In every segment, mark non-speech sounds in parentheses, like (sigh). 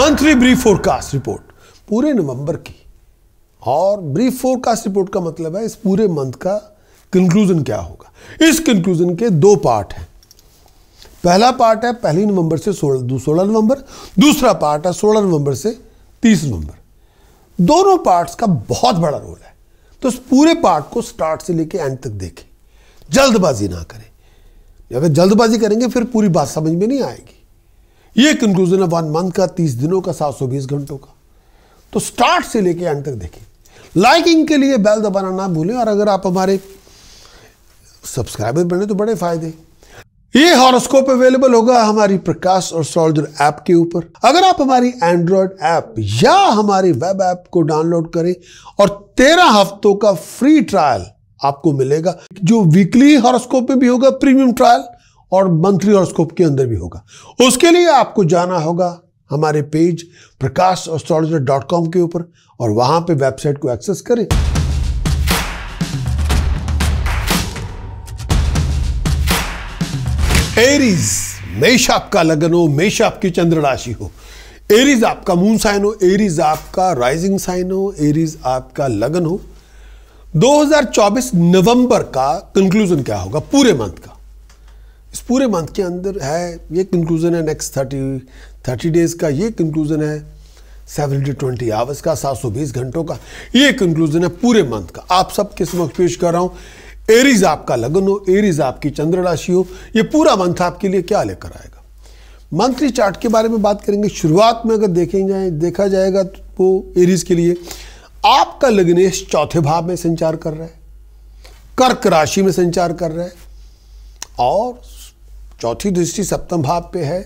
monthly brief forecast report पूरे नवंबर की और ब्रीफ फोरकास्ट रिपोर्ट का मतलब है इस पूरे मंथ का कंक्लूजन क्या होगा इस कंक्लूजन के दो पार्ट हैं पहला पार्ट है पहली नवंबर से सोलह सोलह नवंबर दूसरा पार्ट है सोलह नवंबर से तीस नवंबर दोनों पार्ट्स का बहुत बड़ा रोल है तो इस पूरे पार्ट को स्टार्ट से लेकर एंड तक देखें जल्दबाजी ना करें अगर जल्दबाजी करेंगे फिर पूरी बात समझ में नहीं आएगी ये कंक्लूजन है वन मंथ का तीस दिनों का सात सौ बीस घंटों का तो स्टार्ट से लेके एंड तक देखें लाइकिंग के लिए बेल दबाना ना भूलें और अगर आप हमारे सब्सक्राइबर बने तो बड़े फायदे ये हॉरोस्कोप अवेलेबल होगा हमारी प्रकाश और सोल्जर ऐप के ऊपर अगर आप हमारी एंड्रॉयड ऐप या हमारी वेब ऐप को डाउनलोड करें और तेरह हफ्तों का फ्री ट्रायल आपको मिलेगा जो वीकली हॉरोस्कोप में भी होगा प्रीमियम ट्रायल और मंथली हॉरोस्कोप के अंदर भी होगा उसके लिए आपको जाना होगा हमारे page Prakash astrologer dot com के ऊपर और वहां पे वेबसाइट को एक्सेस करें एरीज मेष आपका लगन हो मेष आपकी चंद्र राशि हो एरीज आपका मून साइन हो एरीज आपका राइजिंग साइन हो एरीज आपका लगन हो 2024 नवंबर का कंक्लूजन क्या होगा पूरे मंथ का इस पूरे मंथ के अंदर है ये कंक्लूज़न है नेक्स्ट थर्टी थर्टी डेज़ का ये कंक्लूज़न है सेवन हंड्रेड ट्वेंटी आवर्स का सात सौ बीस घंटों का ये कंक्लूज़न है पूरे मंथ का आप सबके समक्ष पेश कर रहा हूँ एरीज आपका लगन हो एरीज आपकी चंद्र राशि हो ये पूरा मंथ आपके लिए क्या लेकर आएगा मंथली चार्ट के बारे में बात करेंगे शुरुआत में अगर देखें जाए देखा जाएगा तो वो एरीज के लिए आपका लग्नेश चौथे भाव में संचार कर रहा है कर्क राशि में संचार कर रहा है और चौथी दृष्टि सप्तम भाव पे है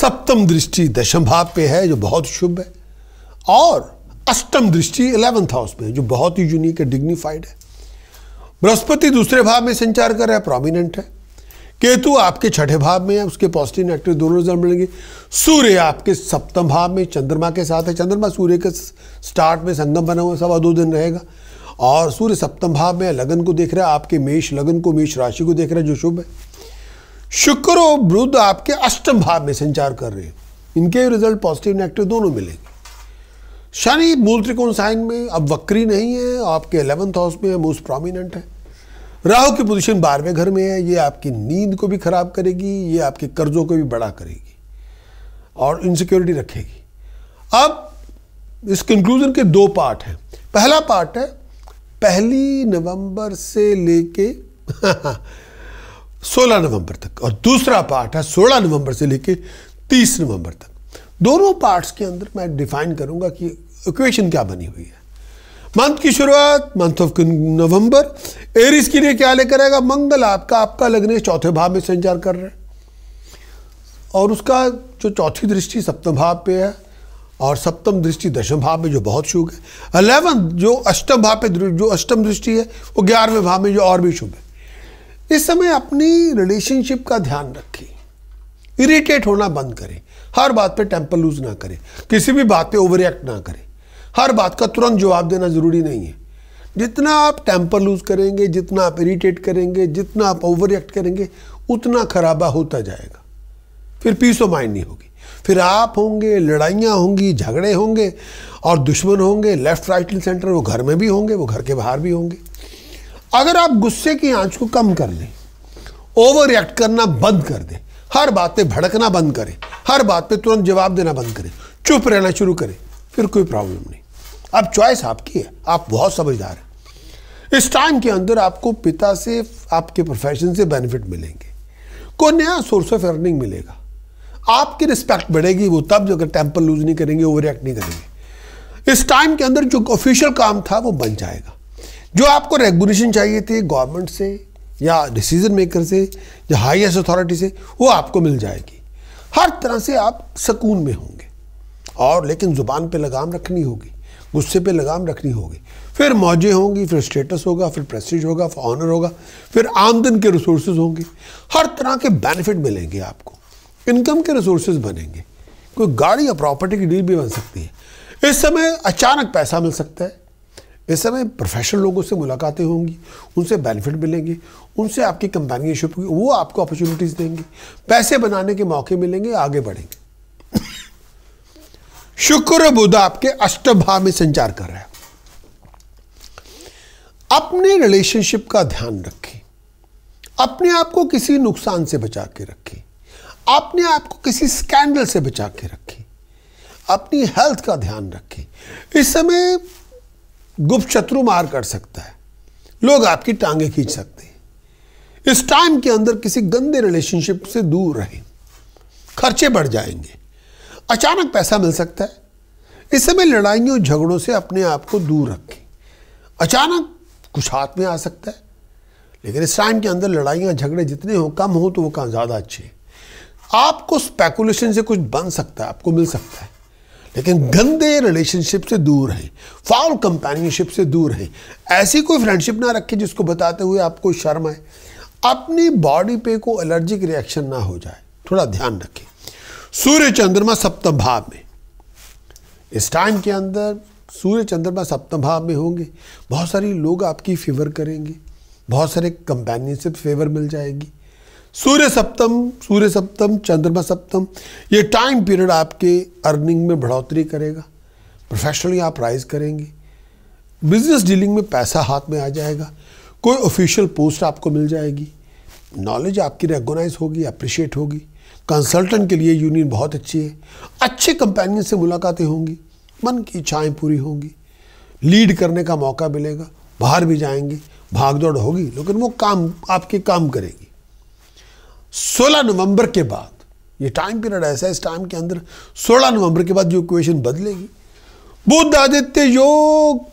सप्तम दृष्टि दशम भाव पे है जो बहुत शुभ है और अष्टम दृष्टि इलेवंथ हाउस में जो बहुत ही यूनिक है डिग्निफाइड है बृहस्पति दूसरे भाव में संचार कर रहा है प्रोमिनेंट है केतु आपके छठे भाव में है उसके पॉजिटिव नेगेटिव दोनों रिजल्ट मिलेंगे सूर्य आपके सप्तम भाव में चंद्रमा के साथ है चंद्रमा सूर्य के स्टार्ट में संगम बना हुआ सवा दो दिन रहेगा और सूर्य सप्तम भाव में लगन को देख रहा है आपके मेष लगन को मेष राशि को देख रहा है जो शुभ है शुक्र और बुध आपके अष्टम भाव में संचार कर रहे हैं इनके रिजल्ट पॉजिटिव नेगेटिव दोनों मिलेंगे शनि मूल त्रिकोण साइन में अब वक्री नहीं है आपके इलेवंथ हाउस में मोस्ट प्रोमिनेंट है राहु की पोजीशन बारहवें घर में है ये आपकी नींद को भी खराब करेगी ये आपके कर्जों को भी बड़ा करेगी और इनसिक्योरिटी रखेगी अब इस कंक्लूजन के दो पार्ट हैं पहला पार्ट है पहली नवंबर से लेके (laughs) 16 नवंबर तक और दूसरा पार्ट है 16 नवंबर से लेके 30 नवंबर तक दोनों पार्ट्स के अंदर मैं डिफाइन करूंगा कि इक्वेशन क्या बनी हुई है मंथ की शुरुआत मंथ ऑफ नवंबर एरिस के लिए क्या लेकर आएगा मंगल आपका आपका लगने चौथे भाव में संचार कर रहे हैं और उसका जो चौथी दृष्टि सप्तम भाव पे है और सप्तम दृष्टि दशम भाव में जो बहुत शुभ है अलेवंथ जो अष्टम भाव पे जो अष्टम दृष्टि है वो ग्यारहवें भाव में जो और भी शुभ है इस समय अपनी रिलेशनशिप का ध्यान रखें इरिटेट होना बंद करें हर बात पे टेम्पर लूज ना करें किसी भी बात पे ओवर एक्ट ना करें हर बात का तुरंत जवाब देना ज़रूरी नहीं है जितना आप टेम्पर लूज करेंगे जितना आप इरिटेट करेंगे जितना आप ओवर एक्ट करेंगे उतना खराबा होता जाएगा फिर पीस ऑफ माइंड नहीं होगी फिर आप होंगे लड़ाइयाँ होंगी झगड़े होंगे और दुश्मन होंगे लेफ्ट राइट सेंटर वो घर में भी होंगे वो घर के बाहर भी होंगे अगर आप गुस्से की आंच को कम कर लें ओवर रिएक्ट करना बंद कर दें हर बात पे भड़कना बंद करें हर बात पे तुरंत जवाब देना बंद करें चुप रहना शुरू करें फिर कोई प्रॉब्लम नहीं अब चॉइस आपकी है आप बहुत समझदार हैं इस टाइम के अंदर आपको पिता से आपके प्रोफेशन से बेनिफिट मिलेंगे कोई नया सोर्स ऑफ अर्निंग मिलेगा आपकी रिस्पेक्ट बढ़ेगी वो तब जो अगर टेम्पल लूज नहीं करेंगे ओवर नहीं करेंगे इस टाइम के अंदर जो ऑफिशियल काम था वो बन जाएगा जो आपको रेगुलेशन चाहिए थे गवर्नमेंट से या डिसीजन मेकर से या हाईएस्ट अथॉरिटी से वो आपको मिल जाएगी हर तरह से आप सुकून में होंगे और लेकिन ज़ुबान पे लगाम रखनी होगी गुस्से पे लगाम रखनी होगी फिर मौजें होंगी फिर स्टेटस होगा फिर प्रेस्टिज होगा फिर ऑनर होगा फिर आमदन के रिसोर्स होंगे हर तरह के बेनिफिट मिलेंगे आपको इनकम के रिसोर्स बनेंगे कोई गाड़ी या प्रॉपर्टी की डील भी बन सकती है इस समय अचानक पैसा मिल सकता है इस समय प्रोफेशनल लोगों से मुलाकातें होंगी उनसे बेनिफिट मिलेंगे उनसे आपकी कंपेनियनशिप होगी वो आपको अपॉर्चुनिटीज़ देंगे पैसे बनाने के मौके मिलेंगे आगे बढ़ेंगे शुक्र बुध आपके अष्टम भाव में संचार कर रहा है अपने रिलेशनशिप का ध्यान रखें अपने आप को किसी नुकसान से बचा के रखें अपने आप को किसी स्कैंडल से बचा के रखें अपनी हेल्थ का ध्यान रखें इस समय गुप्त शत्रु मार कर सकता है लोग आपकी टांगे खींच सकते हैं इस टाइम के अंदर किसी गंदे रिलेशनशिप से दूर रहें खर्चे बढ़ जाएंगे अचानक पैसा मिल सकता है इस समय लड़ाइयों झगड़ों से अपने आप को दूर रखें अचानक कुछ हाथ में आ सकता है लेकिन इस टाइम के अंदर लड़ाइयाँ झगड़े जितने हों कम हों तो वो कहाँ ज़्यादा अच्छे आपको स्पेकुलेशन से कुछ बन सकता है आपको मिल सकता है लेकिन गंदे रिलेशनशिप से दूर हैं फाउल कंपेनियनशिप से दूर हैं ऐसी कोई फ्रेंडशिप ना रखें जिसको बताते हुए आपको शर्म आए अपनी बॉडी पे को एलर्जिक रिएक्शन ना हो जाए थोड़ा ध्यान रखें सूर्य चंद्रमा सप्तम भाव में इस टाइम के अंदर सूर्य चंद्रमा सप्तम भाव में होंगे बहुत सारे लोग आपकी फेवर करेंगे बहुत सारे कंपेनियनशिप फेवर मिल जाएगी सूर्य सप्तम सूर्य सप्तम चंद्रमा सप्तम ये टाइम पीरियड आपके अर्निंग में बढ़ोतरी करेगा प्रोफेशनली आप राइज करेंगे बिजनेस डीलिंग में पैसा हाथ में आ जाएगा कोई ऑफिशियल पोस्ट आपको मिल जाएगी नॉलेज आपकी रेगोनाइज होगी अप्रिशिएट होगी कंसल्टेंट के लिए यूनियन बहुत अच्छी है अच्छे कंपेनियन से मुलाकातें होंगी मन की इच्छाएँ पूरी होंगी लीड करने का मौका मिलेगा बाहर भी जाएंगे भागदौड़ होगी लेकिन वो काम आपके काम करेगी 16 नवंबर के बाद ये टाइम पीरियड ऐसा है इस टाइम के अंदर 16 नवंबर के बाद जो इक्वेशन बदलेगी बुद्ध आदित्य योग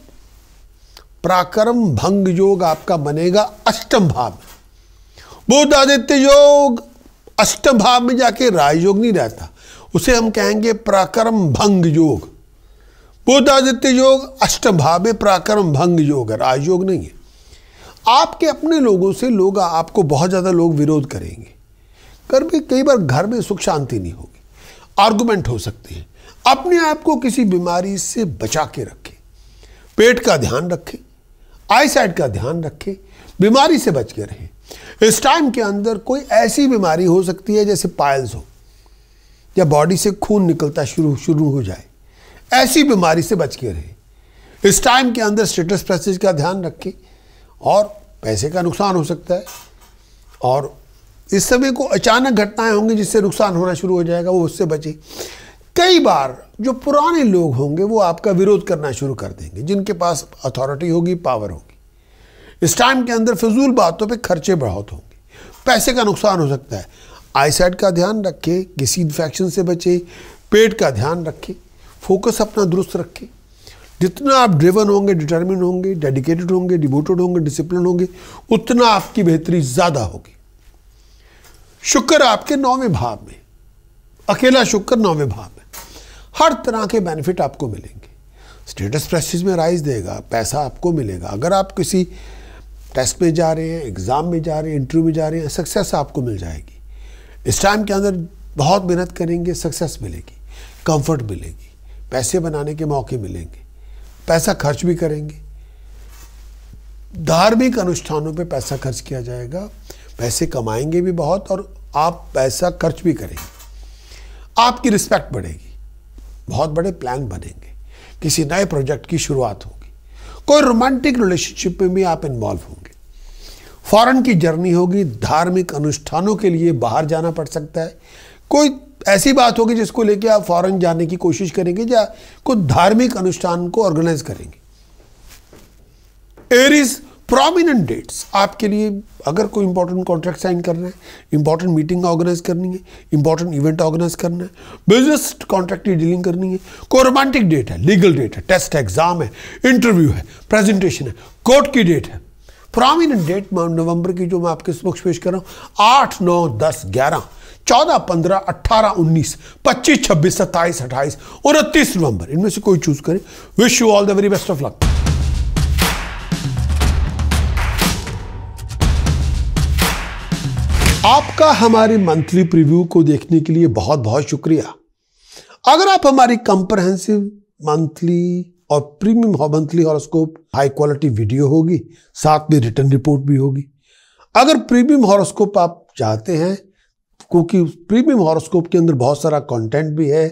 पराक्रम भंग योग आपका बनेगा अष्टम भाव में बुद्ध आदित्य योग अष्टम भाव में जाके राय योग नहीं रहता उसे हम कहेंगे पराक्रम भंग योग बुद्ध आदित्य योग अष्टम भाव में प्राक्रम भंग योग है राजयोग नहीं है आपके अपने लोगों से लोग आपको बहुत ज़्यादा लोग विरोध करेंगे घर में कई बार घर में सुख शांति नहीं होगी आर्गूमेंट हो सकते हैं अपने आप को किसी बीमारी से बचा के रखें पेट का ध्यान रखें आई साइड का ध्यान रखें बीमारी से बच के रहें इस टाइम के अंदर कोई ऐसी बीमारी हो सकती है जैसे पायल्स हो या बॉडी से खून निकलता शुरू शुरू हो जाए ऐसी बीमारी से बच के रहें इस टाइम के अंदर स्टेटस प्रेसिस का ध्यान रखें और पैसे का नुकसान हो सकता है और इस समय को अचानक घटनाएं होंगी जिससे नुकसान होना शुरू हो जाएगा वो उससे बचे कई बार जो पुराने लोग होंगे वो आपका विरोध करना शुरू कर देंगे जिनके पास अथॉरिटी होगी पावर होगी इस टाइम के अंदर फजूल बातों पे खर्चे बढ़ोत होंगे पैसे का नुकसान हो सकता है आईसाइड का ध्यान रखें किसी इन्फेक्शन से बचें पेट का ध्यान रखें फोकस अपना दुरुस्त रखें जितना आप ड्रिवन होंगे डिटर्मिन होंगे डेडिकेटेड होंगे डिवोटेड होंगे डिसिप्लिन होंगे उतना आपकी बेहतरी ज़्यादा होगी शुक्र आपके नौवें भाव में अकेला शुक्र नौवें भाव में हर तरह के बेनिफिट आपको मिलेंगे स्टेटस प्रेस्टीज में राइज देगा पैसा आपको मिलेगा अगर आप किसी टेस्ट में जा रहे हैं एग्ज़ाम में जा रहे हैं इंटरव्यू में जा रहे हैं सक्सेस आपको मिल जाएगी इस टाइम के अंदर बहुत मेहनत करेंगे सक्सेस मिलेगी कंफर्ट मिलेगी पैसे बनाने के मौके मिलेंगे पैसा खर्च भी करेंगे धार्मिक अनुष्ठानों पे पैसा खर्च किया जाएगा पैसे कमाएंगे भी बहुत और आप पैसा खर्च भी करेंगे आपकी रिस्पेक्ट बढ़ेगी बहुत बड़े प्लान बनेंगे किसी नए प्रोजेक्ट की शुरुआत होगी कोई रोमांटिक रिलेशनशिप में भी आप इन्वॉल्व होंगे फॉरेन की जर्नी होगी धार्मिक अनुष्ठानों के लिए बाहर जाना पड़ सकता है कोई ऐसी बात होगी जिसको लेके आप फॉरेन जाने की कोशिश करेंगे या कुछ धार्मिक अनुष्ठान को ऑर्गेनाइज करेंगे एरिस प्रोमिनेंट डेट्स आपके लिए अगर कोई इंपॉर्टेंट कॉन्ट्रैक्ट साइन करना है इंपॉर्टेंट मीटिंग ऑर्गेनाइज करनी है इंपॉर्टेंट इवेंट ऑर्गेनाइज करना है बिजनेस कॉन्ट्रैक्ट की डीलिंग करनी है कोई रोमांटिक डेट है लीगल डेट है टेस्ट है एग्जाम है इंटरव्यू है प्रेजेंटेशन है कोर्ट की डेट है प्रोमिनेंट डेट नवंबर की जो मैं आपके समक्ष पेश कर रहा हूँ आठ नौ दस ग्यारह चौदह पंद्रह अट्ठारह उन्नीस पच्चीस छब्बीस सत्ताईस अट्ठाईस उनतीस नवंबर इनमें से कोई चूज करें wish you all the very best of luck आपका हमारे मंथली प्रीव्यू को देखने के लिए बहुत बहुत शुक्रिया अगर आप हमारी कंप्रहेंसिव मंथली और premium monthly horoscope high quality video होगी साथ में रिटर्न रिपोर्ट भी होगी अगर प्रीमियम हॉरोस्कोप आप चाहते हैं क्योंकि प्रीमियम हॉरोस्कोप के अंदर बहुत सारा कंटेंट भी है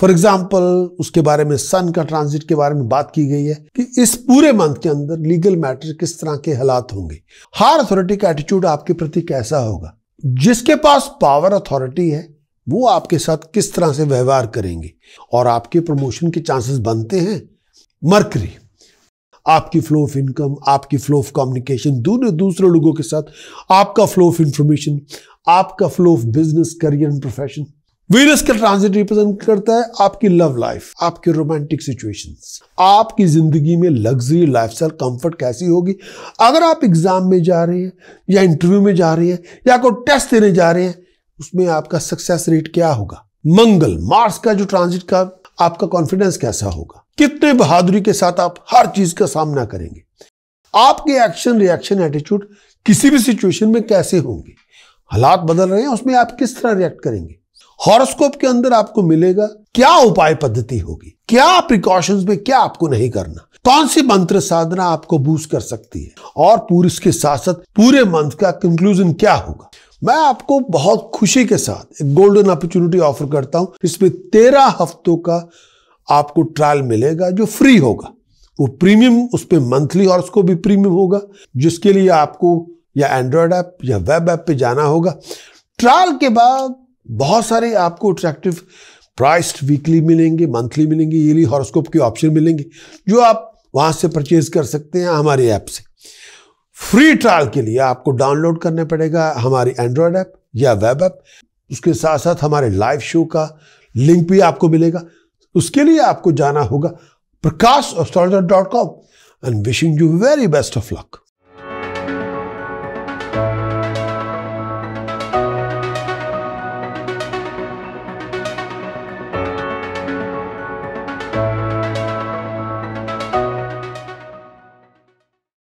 फॉर एग्जाम्पल उसके बारे में सन का ट्रांजिट के बारे में बात की गई है कि इस पूरे मंथ के अंदर लीगल मैटर किस तरह के हालात होंगे हार अथॉरिटी का एटीट्यूड आपके प्रति कैसा होगा जिसके पास पावर अथॉरिटी है वो आपके साथ किस तरह से व्यवहार करेंगे और आपके प्रमोशन के चांसेस बनते हैं मरकरी आपकी फ्लो ऑफ इनकम आपकी फ्लो ऑफ कम्युनिकेशन दूर दूसरे लोगों के साथ आपका फ्लो ऑफ इंफॉर्मेशन आपका flow of business career and profession Venus का ट्रांजिट रिप्रेजेंट करता है आपकी लव लाइफ आपके रोमांटिक सिचुएशंस आपकी जिंदगी में लग्जरी लाइफ स्टाइल कंफर्ट कैसी होगी अगर आप एग्जाम में जा रहे हैं या इंटरव्यू में जा रहे हैं या कोई टेस्ट देने जा रहे हैं उसमें आपका सक्सेस रेट क्या होगा मंगल मार्स का जो ट्रांजिट का आपका कॉन्फिडेंस कैसा होगा कितने बहादुरी के साथ आप हर चीज का सामना करेंगे आपके एक्शन रिएक्शन एटीट्यूड किसी भी सिचुएशन में कैसे होंगे हालात बदल रहे हैं उसमें आप किस तरह रिएक्ट करेंगे हॉरोस्कोप के अंदर आपको मिलेगा क्या उपाय पद्धति होगी क्या प्रिकॉशंस में क्या आपको नहीं करना कौन सी मंत्र साधना आपको बूस्ट कर सकती है और पूरे इसके साथ साथ पूरे मंथ का कंक्लूजन क्या होगा मैं आपको बहुत खुशी के साथ एक गोल्डन अपॉर्चुनिटी ऑफर करता हूं इसमें तेरह हफ्तों का आपको ट्रायल मिलेगा जो फ्री होगा वो प्रीमियम उस पर मंथली और उसको भी प्रीमियम होगा जिसके लिए आपको या एंड्रॉयड ऐप या वेब ऐप पे जाना होगा ट्रायल के बाद बहुत सारे आपको अट्रैक्टिव प्राइस्ड वीकली मिलेंगे मंथली मिलेंगे ईयरली हॉरोस्कोप के ऑप्शन मिलेंगे जो आप वहाँ से परचेज कर सकते हैं हमारे ऐप से फ्री ट्रायल के लिए आपको डाउनलोड करना पड़ेगा हमारी एंड्रॉयड ऐप या वेब ऐप उसके साथ साथ हमारे लाइव शो का लिंक भी आपको मिलेगा उसके लिए आपको जाना होगा Prakash astrologer dot com and wishing you very best of luck